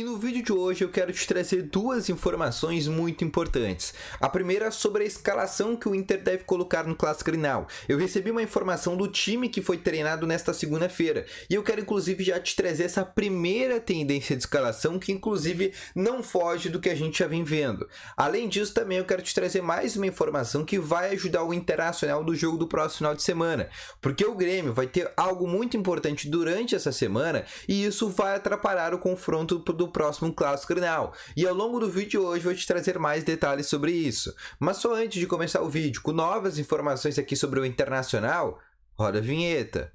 E no vídeo de hoje eu quero te trazer duas informações muito importantes. A primeira é sobre a escalação que o Inter deve colocar no Clássico Grenal. Eu recebi uma informação do time que foi treinado nesta segunda-feira e eu quero inclusive já te trazer essa primeira tendência de escalação que inclusive não foge do que a gente já vem vendo. Além disso também eu quero te trazer mais uma informação que vai ajudar o Internacional no jogo do próximo final de semana, porque o Grêmio vai ter algo muito importante durante essa semana e isso vai atrapalhar o confronto do próximo clássico Grenal. E ao longo do vídeo hoje vou te trazer mais detalhes sobre isso. Mas só antes de começar o vídeo, com novas informações aqui sobre o Internacional, roda a vinheta.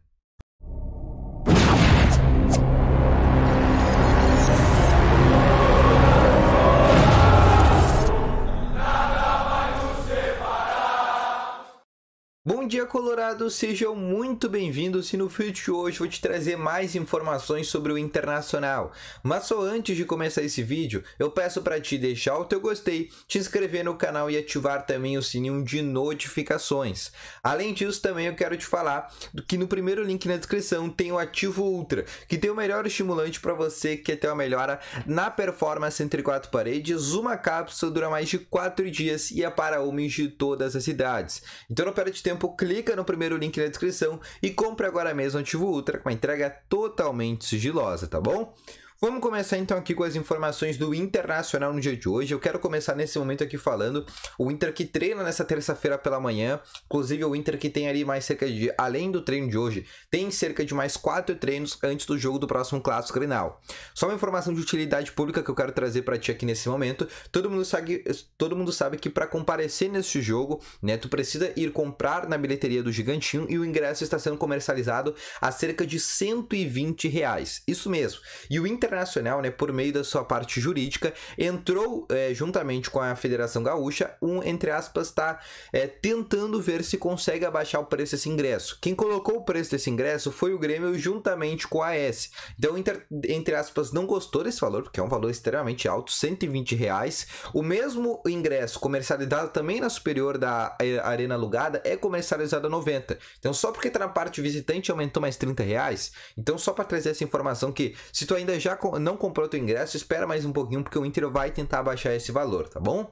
Colorado! Sejam muito bem-vindos e no vídeo de hoje vou te trazer mais informações sobre o Internacional. Mas só antes de começar esse vídeo, eu peço para te deixar o teu gostei, te inscrever no canal e ativar também o sininho de notificações. Além disso, também eu quero te falar que no primeiro link na descrição tem o Ativo Ultra, que tem o melhor estimulante para você que quer ter uma melhora na performance entre quatro paredes. Uma cápsula dura mais de quatro dias e é para homens de todas as idades. Então não perde tempo, clica clica no primeiro link na descrição e compra agora mesmo o Ativo Ultra com a entrega totalmente sigilosa, tá bom? Vamos começar então aqui com as informações do Internacional no dia de hoje. Eu quero começar nesse momento aqui falando o Inter que treina nessa terça-feira pela manhã. Inclusive o Inter que tem ali mais cerca de, além do treino de hoje, tem cerca de mais quatro treinos antes do jogo do próximo clássico Grenal. Só uma informação de utilidade pública que eu quero trazer para ti aqui nesse momento. Todo mundo sabe, todo mundo sabe que para comparecer neste jogo, né, tu precisa ir comprar na bilheteria do Gigantinho e o ingresso está sendo comercializado a cerca de 120 reais. Isso mesmo. E o Inter internacional, né, por meio da sua parte jurídica, entrou é, juntamente com a Federação Gaúcha, um, entre aspas, está é, tentando ver se consegue abaixar o preço desse ingresso. Quem colocou o preço desse ingresso foi o Grêmio juntamente com a AS. Então, inter, entre aspas, não gostou desse valor, porque é um valor extremamente alto, 120 reais. O mesmo ingresso comercializado também na superior da arena alugada é comercializado a 90. Então, só porque está na parte visitante aumentou mais 30 reais, então só para trazer essa informação que se tu ainda já não comprou teu ingresso, espera mais um pouquinho porque o Inter vai tentar baixar esse valor, tá bom?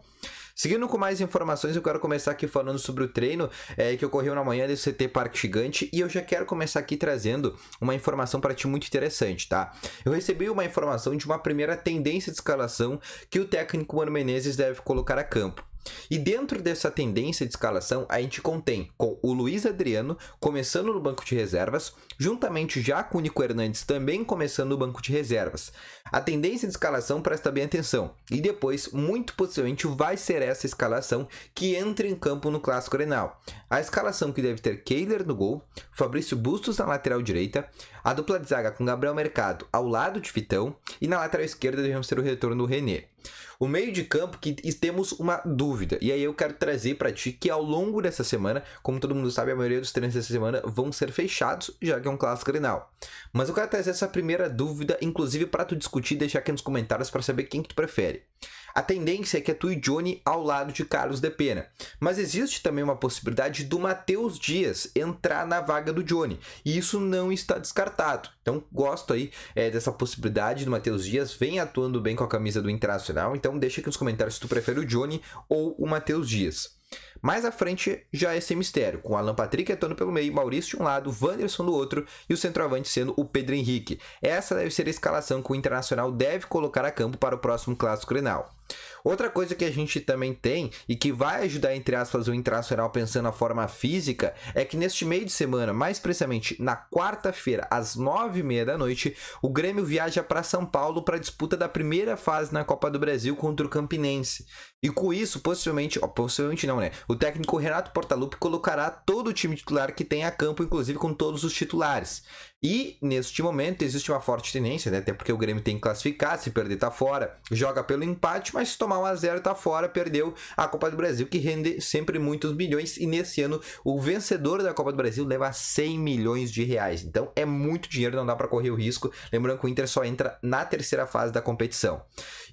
Seguindo com mais informações, eu quero começar aqui falando sobre o treino é, que ocorreu na manhã do CT Parque Gigante e eu já quero começar aqui trazendo uma informação para ti muito interessante, tá? Eu recebi uma informação de uma primeira tendência de escalação que o técnico Mano Menezes deve colocar a campo. E dentro dessa tendência de escalação, a gente contém com o Luiz Adriano começando no banco de reservas, juntamente já com o Nico Hernandes também começando no banco de reservas. A tendência de escalação presta bem atenção. E depois, muito possivelmente, vai ser essa escalação que entra em campo no Clássico Renal. A escalação que deve ter Kehler no gol, Fabrício Bustos na lateral direita, a dupla de zaga com Gabriel Mercado ao lado de Vitão e na lateral esquerda devemos ter o retorno do René. O meio de campo que temos uma dúvida. E aí eu quero trazer para ti que ao longo dessa semana, como todo mundo sabe, a maioria dos treinos dessa semana vão ser fechados, já que é um clássico grenal. Mas eu quero trazer essa primeira dúvida, inclusive para tu discutir, deixar aqui nos comentários para saber quem que tu prefere. A tendência é que atue Johnny ao lado de Carlos de Pena, mas existe também uma possibilidade do Matheus Dias entrar na vaga do Johnny, e isso não está descartado. Então gosto aí é, dessa possibilidade do Matheus Dias, vem atuando bem com a camisa do Internacional, então deixa aqui nos comentários se tu prefere o Johnny ou o Matheus Dias. Mais à frente já é sem mistério, com Alan Patrick atuando pelo meio, Maurício de um lado, Wanderson do outro e o centroavante sendo o Pedro Henrique. Essa deve ser a escalação que o Internacional deve colocar a campo para o próximo Clássico Grenal. Outra coisa que a gente também tem e que vai ajudar, entre aspas, o Internacional pensando na forma física é que neste meio de semana, mais precisamente na quarta-feira, às nove e meia da noite, o Grêmio viaja para São Paulo para a disputa da primeira fase na Copa do Brasil contra o Campinense. E com isso, possivelmente, ó, possivelmente não, né? O técnico Renato Portaluppi colocará todo o time titular que tem a campo, inclusive com todos os titulares. E neste momento existe uma forte tendência, né? Até porque o Grêmio tem que classificar, se perder tá fora, joga pelo empate, mas se tomar um a zero tá fora, perdeu a Copa do Brasil que rende sempre muitos milhões e nesse ano o vencedor da Copa do Brasil leva 100 milhões de reais. Então é muito dinheiro, não dá para correr o risco. Lembrando que o Inter só entra na terceira fase da competição.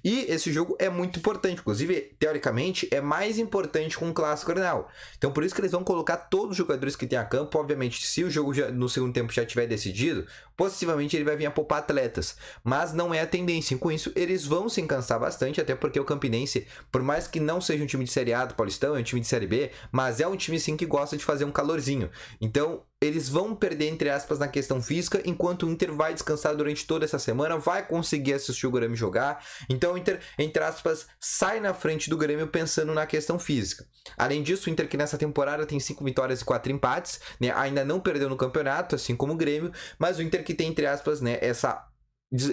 E esse jogo é muito importante, inclusive teoricamente é mais importante que um clássico Grenal. Então por isso que eles vão colocar todos os jogadores que tem a campo, obviamente, se o jogo já, no segundo tempo já tiver decidido perdido, possivelmente ele vai vir a poupar atletas. Mas não é a tendência. E com isso, eles vão se cansar bastante, até porque o Campinense, por mais que não seja um time de Série A do Paulistão, é um time de Série B, mas é um time sim que gosta de fazer um calorzinho. Então, eles vão perder, entre aspas, na questão física, enquanto o Inter vai descansar durante toda essa semana, vai conseguir assistir o Grêmio jogar. Então o Inter, entre aspas, sai na frente do Grêmio pensando na questão física. Além disso, o Inter que nessa temporada tem 5 vitórias e 4 empates, né? Ainda não perdeu no campeonato, assim como o Grêmio, mas o Inter que tem, entre aspas, né, essa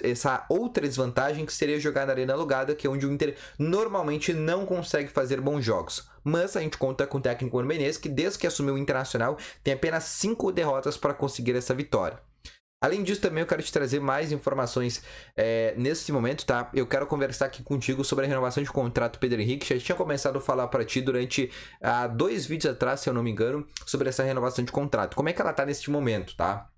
essa outra desvantagem que seria jogar na arena alugada, que é onde o Inter normalmente não consegue fazer bons jogos. Mas a gente conta com o técnico Menezes, que desde que assumiu o Internacional tem apenas 5 derrotas para conseguir essa vitória. Além disso, também eu quero te trazer mais informações é, nesse momento, tá? Eu quero conversar aqui contigo sobre a renovação de contrato do Pedro Henrique. Já tinha começado a falar para ti durante há ah, dois vídeos atrás, se eu não me engano, sobre essa renovação de contrato. Como é que ela tá neste momento, tá?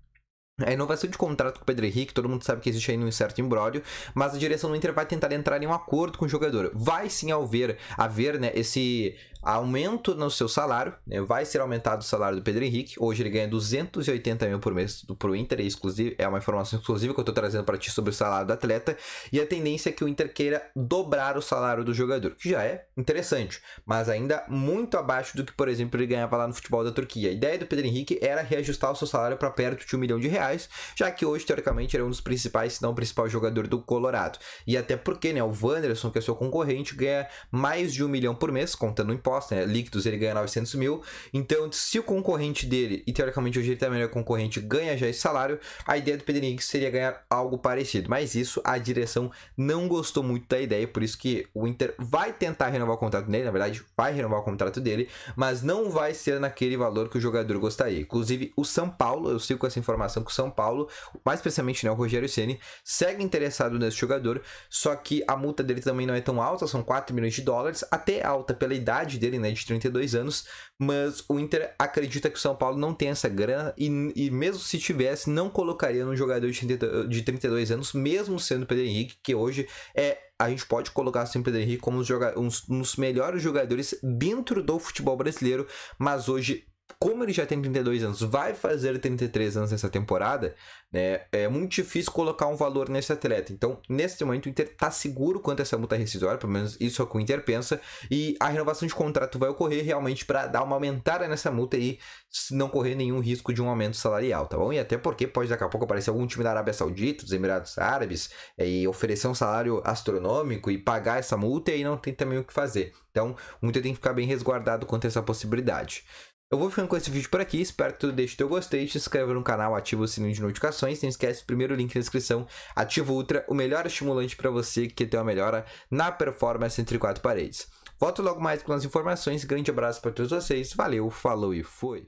A inovação de contrato com o Pedro Henrique, todo mundo sabe que existe aí um certo imbróglio, mas a direção do Inter vai tentar entrar em um acordo com o jogador. Vai sim ao ver, haver né, esse, aumento no seu salário, né? vai ser aumentado o salário do Pedro Henrique. Hoje ele ganha 280 mil por mês do, pro Inter, é, exclusivo, é uma informação exclusiva que eu estou trazendo para ti sobre o salário do atleta. E a tendência é que o Inter queira dobrar o salário do jogador, que já é interessante, mas ainda muito abaixo do que, por exemplo, ele ganhava lá no futebol da Turquia. A ideia do Pedro Henrique era reajustar o seu salário para perto de um milhão de reais, já que hoje, teoricamente, ele é um dos principais, se não o principal jogador do Colorado. E até porque, né, o Wanderson, que é seu concorrente, ganha mais de um milhão por mês, contando impostos resposta, né? líquidos ele ganha 900 mil. Então, se o concorrente dele, e teoricamente hoje ele também tá é concorrente, ganha já esse salário, a ideia do Pedrinho seria ganhar algo parecido. Mas isso a direção não gostou muito da ideia, por isso que o Inter vai tentar renovar o contrato dele, na verdade, vai renovar o contrato dele, mas não vai ser naquele valor que o jogador gostaria. Inclusive, o São Paulo, eu sigo com essa informação que o São Paulo, mais precisamente né, o Rogério Ceni segue interessado nesse jogador, só que a multa dele também não é tão alta, são 4 milhões de dólares, até alta pela idade dele, né, de 32 anos, mas o Inter acredita que o São Paulo não tem essa grana e, e mesmo se tivesse, não colocaria num jogador de 32, de 32 anos, mesmo sendo o Pedro Henrique, que hoje é a gente pode colocar assim, o Pedro Henrique como um dos melhores jogadores dentro do futebol brasileiro, mas hoje como ele já tem 32 anos, vai fazer 33 anos nessa temporada, né? É muito difícil colocar um valor nesse atleta. Então, nesse momento, o Inter está seguro quanto a essa multa rescisória, pelo menos isso é o que o Inter pensa, e a renovação de contrato vai ocorrer realmente para dar uma aumentada nessa multa e não correr nenhum risco de um aumento salarial, tá bom? E até porque pode daqui a pouco aparecer algum time da Arábia Saudita, dos Emirados Árabes, é, e oferecer um salário astronômico e pagar essa multa e aí não tem também o que fazer. Então, o Inter tem que ficar bem resguardado quanto a essa possibilidade. Eu vou ficando com esse vídeo por aqui, espero que tu deixe teu gostei, se inscreva no canal, ativa o sininho de notificações, não esquece o primeiro link na descrição, ativa o Ultra, o melhor estimulante para você que tem uma melhora na performance entre quatro paredes. Volto logo mais com as informações, grande abraço para todos vocês, valeu, falou e fui!